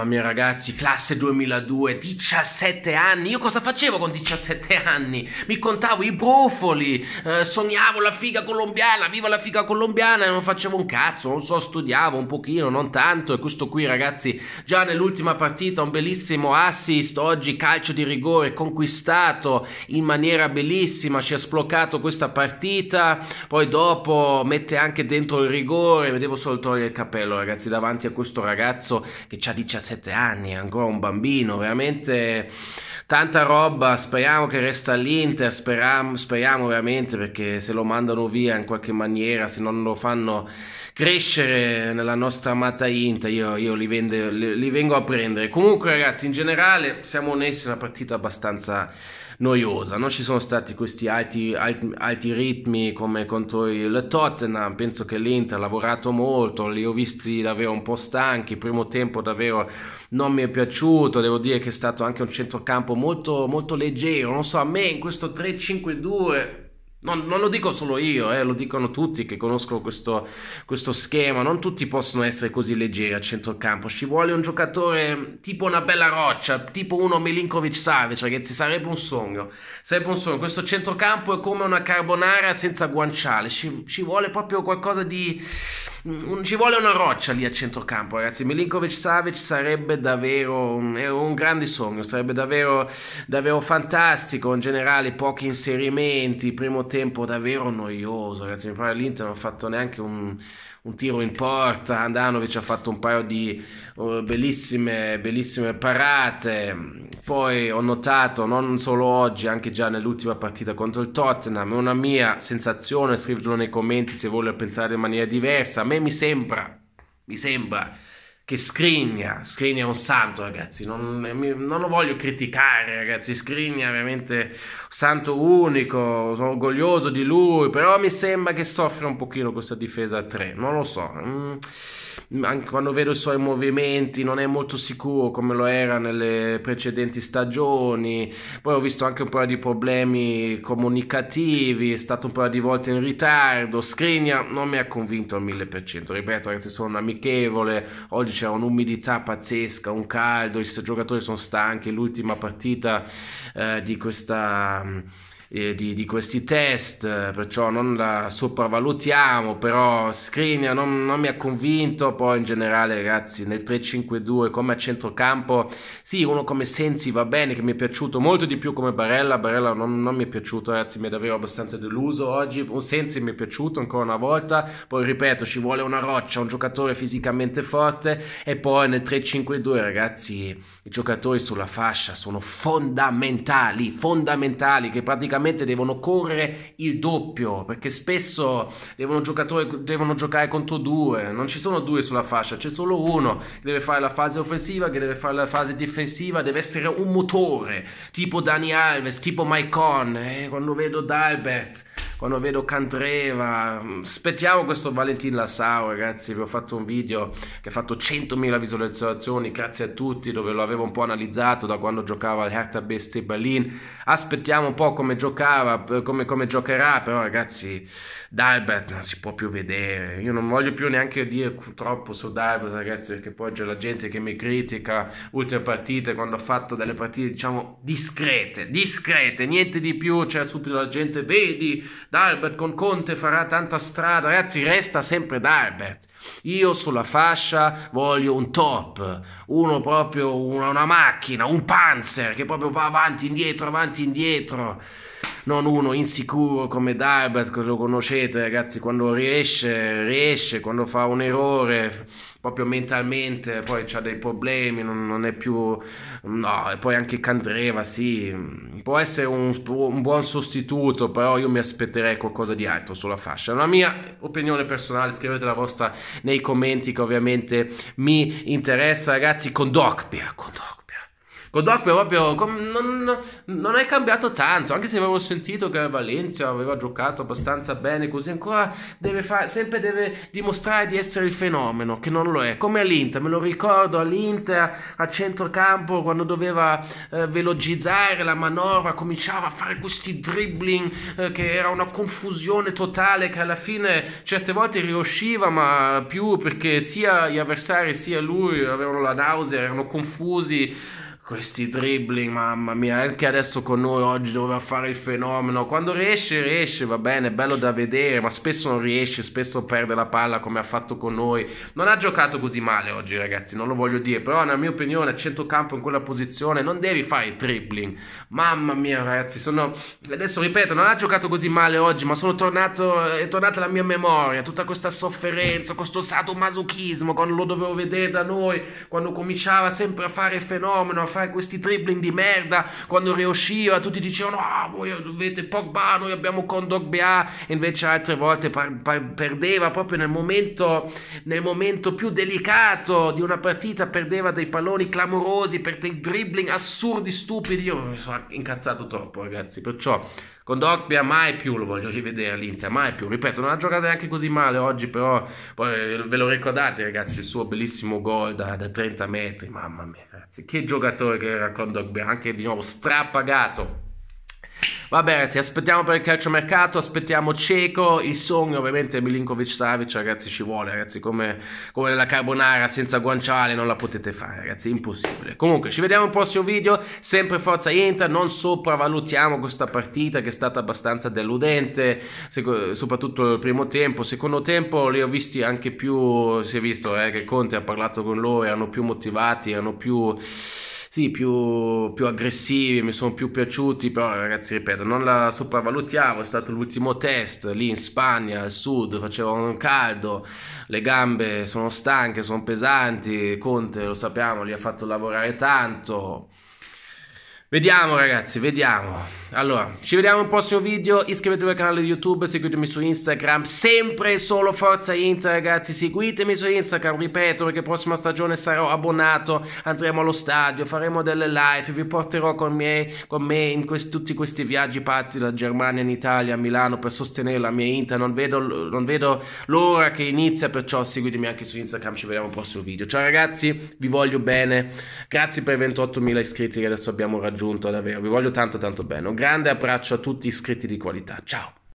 Mamma mia ragazzi, classe 2002, 17 anni. Io cosa facevo con 17 anni? Mi contavo i brufoli, eh, sognavo la figa colombiana, viva la figa colombiana e non facevo un cazzo, non so, studiavo un pochino, non tanto. E questo qui ragazzi, già nell'ultima partita un bellissimo assist, oggi calcio di rigore conquistato in maniera bellissima, ci ha sbloccato questa partita. Poi dopo mette anche dentro il rigore, mi devo solo togliere il cappello ragazzi davanti a questo ragazzo che ha 17 17 anni, ancora un bambino, veramente tanta roba, speriamo che resta all'Inter, speriamo, speriamo veramente perché se lo mandano via in qualche maniera, se non lo fanno crescere nella nostra amata Inter, io, io li, vende, li, li vengo a prendere. Comunque ragazzi, in generale siamo onesti, una partita abbastanza noiosa. Non Ci sono stati questi alti, alti, alti, ritmi come contro il Tottenham, penso che l'Inter ha lavorato molto, li ho visti davvero un po' stanchi, il primo tempo davvero non mi è piaciuto, devo dire che è stato anche un centrocampo molto, molto leggero, non so, a me in questo 3-5-2 non, non, lo dico solo io, eh, lo dicono tutti che conoscono questo, questo, schema. Non tutti possono essere così leggeri a centrocampo. Ci vuole un giocatore tipo una bella roccia, tipo uno Milinkovic Savic, ragazzi. Sarebbe un sogno. Sarebbe un sogno. Questo centrocampo è come una carbonara senza guanciale. Ci, ci vuole proprio qualcosa di. Mm, un, ci vuole una roccia lì a centrocampo, ragazzi. Milinkovic Savic sarebbe davvero un, un grande sogno. Sarebbe davvero, davvero fantastico. In generale, pochi inserimenti. Primo tempo davvero noioso, ragazzi. Mi pare l'Inter non ha fatto neanche un, un tiro in porta. Andanovic ha fatto un paio di uh, bellissime, bellissime parate. Poi ho notato, non solo oggi, anche già nell'ultima partita contro il Tottenham, una mia sensazione, scrivetelo nei commenti se vuole pensare in maniera diversa. A me mi sembra, mi sembra che scrigna, scrigna è un santo ragazzi, non, non, lo voglio criticare ragazzi, scrigna è veramente un santo unico, sono orgoglioso di lui, però mi sembra che soffra un pochino questa difesa a tre, non lo so. Mm anche quando vedo i suoi movimenti non è molto sicuro come lo era nelle precedenti stagioni, poi ho visto anche un po' di problemi comunicativi, è stato un po' di volte in ritardo, Scrigna non mi ha convinto al 1000%, ripeto ragazzi sono un amichevole, oggi c'era un'umidità pazzesca, un caldo, i giocatori sono stanchi, l'ultima partita eh, di questa mm, eh, di, di, questi test, eh, perciò non la sopravvalutiamo, però Skriniar non, non, mi ha convinto, poi in generale ragazzi nel 3-5-2 come a centrocampo, sì uno come Sensi va bene, che mi è piaciuto molto di più come Barella, Barella non, non mi è piaciuto ragazzi, mi è davvero abbastanza deluso oggi, un Sensi mi è piaciuto ancora una volta, poi ripeto ci vuole una roccia, un giocatore fisicamente forte e poi nel 3-5-2 ragazzi i giocatori sulla fascia sono fondamentali, fondamentali che praticamente veramente devono correre il doppio, perché spesso devono, devono giocare contro due, non ci sono due sulla fascia, c'è solo uno che deve fare la fase offensiva, che deve fare la fase difensiva, deve essere un motore, tipo Dani Alves, tipo Maicon, eh, quando vedo Dalbert quando vedo Cantreva, mm, aspettiamo questo Valentin Lassau ragazzi, vi ho fatto un video che ha fatto 100.000 visualizzazioni, grazie a tutti, dove lo avevo un po' analizzato da quando giocava al Hertha BSC Berlin, aspettiamo un po' come giocava, come, come giocherà, però ragazzi, Dalbert non si può più vedere, io non voglio più neanche dire troppo su Dalbert ragazzi, perché poi c'è la gente che mi critica ultime partite quando ha fatto delle partite diciamo discrete, discrete, niente di più, c'è subito la gente, vedi, D'Albert con Conte farà tanta strada, ragazzi, resta sempre D'Albert. Io sulla fascia voglio un top, uno proprio, una, una macchina, un panzer che proprio va avanti, indietro, avanti, indietro non uno insicuro come Darbert, che lo conoscete ragazzi, quando riesce, riesce, quando fa un errore proprio mentalmente, poi ha dei problemi, non, non, è più... No, e poi anche Candreva, sì, può essere un, un, buon sostituto, però io mi aspetterei qualcosa di altro sulla fascia. La mia opinione personale, scrivete la vostra nei commenti che ovviamente mi interessa, ragazzi, con Docpia, con Doc. Godocchio proprio non, non, è cambiato tanto, anche se avevo sentito che a Valencia aveva giocato abbastanza bene, così ancora deve fare, sempre deve dimostrare di essere il fenomeno, che non lo è, come all'Inter, me lo ricordo all'Inter a centrocampo quando doveva eh, velocizzare la manovra, cominciava a fare questi dribbling eh, che era una confusione totale che alla fine certe volte riusciva, ma più perché sia gli avversari sia lui avevano la nausea, erano confusi questi dribbling, mamma mia, anche adesso con noi oggi doveva fare il fenomeno. Quando riesce, riesce, va bene, è bello da vedere, ma spesso non riesce, spesso perde la palla come ha fatto con noi. Non ha giocato così male oggi, ragazzi, non lo voglio dire, però nella mia opinione a centrocampo in quella posizione non devi fare il dribbling. Mamma mia, ragazzi, sono adesso ripeto, non ha giocato così male oggi, ma sono tornato è tornata la mia memoria, tutta questa sofferenza, questo sadomasochismo quando lo dovevo vedere da noi, quando cominciava sempre a fare il fenomeno, a fare fare questi dribbling di merda quando riusciva, tutti dicevano ah voi dovete Pogba, noi abbiamo Condogbia e invece altre volte par- par- perdeva proprio nel momento, nel momento più delicato di una partita, perdeva dei palloni clamorosi per dei dribbling assurdi, stupidi, io mi sono incazzato troppo ragazzi, perciò con Dogbia mai più lo voglio rivedere l'Inter, mai più. Ripeto, non ha giocato neanche così male oggi, però poi, ve lo ricordate ragazzi, il suo bellissimo gol da, da 30 metri, mamma mia ragazzi, che giocatore che era con Dogbia, anche di nuovo strapagato. Vabbè, ragazzi, aspettiamo per il calcio mercato, aspettiamo cieco. Il sogno, ovviamente, Milinkovic Savic, ragazzi, ci vuole, ragazzi, come, come la carbonara senza guanciale non la potete fare, ragazzi, impossibile. Comunque, ci vediamo al prossimo video. Sempre forza Inter, non sopravvalutiamo questa partita che è stata abbastanza deludente, soprattutto il primo tempo. Secondo tempo li ho visti anche più, si è visto eh, che Conte ha parlato con loro, erano più motivati, erano più sì, più, più aggressivi, mi sono più piaciuti, però ragazzi, ripeto, non la sopravvalutiamo, è stato l'ultimo test lì in Spagna, al sud, faceva un caldo, le gambe sono stanche, sono pesanti, Conte lo sappiamo, li ha fatto lavorare tanto. Vediamo ragazzi, vediamo. Allora, ci vediamo in un prossimo video, iscrivetevi al canale YouTube, seguitemi su Instagram, sempre solo Forza Inter ragazzi, seguitemi su Instagram, ripeto, perché prossima stagione sarò abbonato, andremo allo stadio, faremo delle live, vi porterò con me, con me in questi, tutti questi viaggi pazzi da Germania in Italia, a Milano per sostenere la mia Inter, non vedo, non vedo l'ora che inizia, perciò seguitemi anche su Instagram, ci vediamo al prossimo video. Ciao ragazzi, vi voglio bene, grazie per i 28.000 iscritti che adesso abbiamo raggiunto raggiunto ad avervi. Voglio tanto tanto bene. Un grande abbraccio a tutti iscritti di qualità. Ciao.